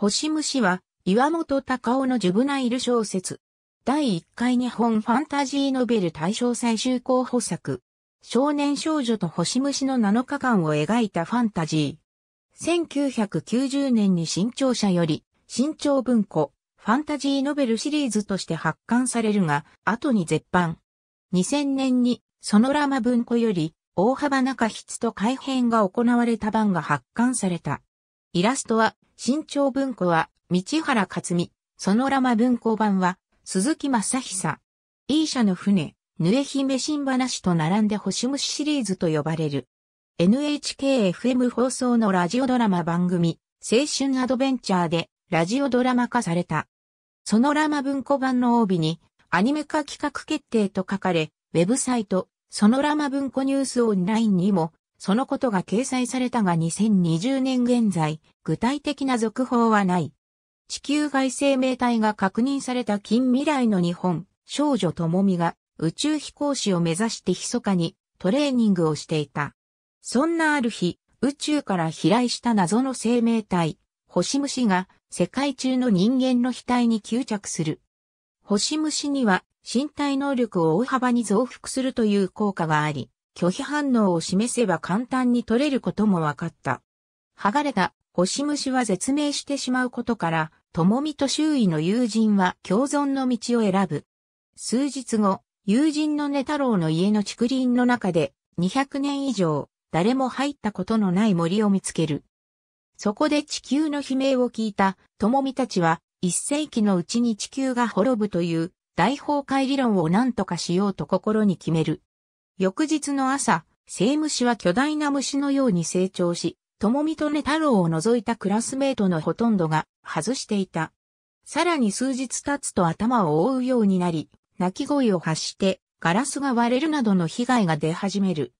星虫は、岩本隆夫のジュブナイル小説。第1回日本ファンタジーノベル大賞最終候補作。少年少女と星虫の7日間を描いたファンタジー。1990年に新潮社より、新潮文庫、ファンタジーノベルシリーズとして発刊されるが、後に絶版。2000年に、ソノラマ文庫より、大幅な過筆と改変が行われた版が発刊された。イラストは、新潮文庫は、道原克美、そのラマ文庫版は、鈴木正久。イーシャの船、ぬえ姫新話と並んで星虫シリーズと呼ばれる。NHKFM 放送のラジオドラマ番組、青春アドベンチャーで、ラジオドラマ化された。そのラマ文庫版の帯に、アニメ化企画決定と書かれ、ウェブサイト、そのラマ文庫ニュースオンラインにも、そのことが掲載されたが2020年現在、具体的な続報はない。地球外生命体が確認された近未来の日本、少女ともみが宇宙飛行士を目指して密かにトレーニングをしていた。そんなある日、宇宙から飛来した謎の生命体、星虫が世界中の人間の額に吸着する。星虫には身体能力を大幅に増幅するという効果があり、拒否反応を示せば簡単に取れることも分かった。剥がれた星虫は絶命してしまうことから、ともみと周囲の友人は共存の道を選ぶ。数日後、友人の根太郎の家の竹林の中で、200年以上、誰も入ったことのない森を見つける。そこで地球の悲鳴を聞いた、ともみたちは、一世紀のうちに地球が滅ぶという、大崩壊理論を何とかしようと心に決める。翌日の朝、セイムシは巨大な虫のように成長し、ともみとね太郎を除いたクラスメートのほとんどが外していた。さらに数日経つと頭を覆うようになり、鳴き声を発してガラスが割れるなどの被害が出始める。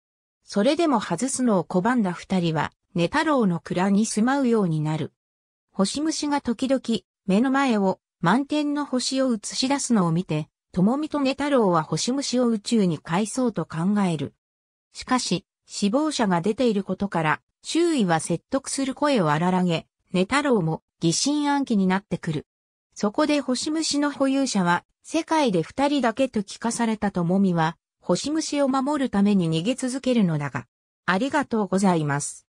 それでも外すのを拒んだ二人は、ネ太郎の蔵に住まうようになる。星虫が時々目の前を満天の星を映し出すのを見て、友と遂太郎は星虫を宇宙に返そうと考える。しかし、死亡者が出ていることから、周囲は説得する声を荒らげ、ネ太郎も疑心暗鬼になってくる。そこで星虫の保有者は、世界で二人だけと聞かされた友美は、星虫を守るために逃げ続けるのだが、ありがとうございます。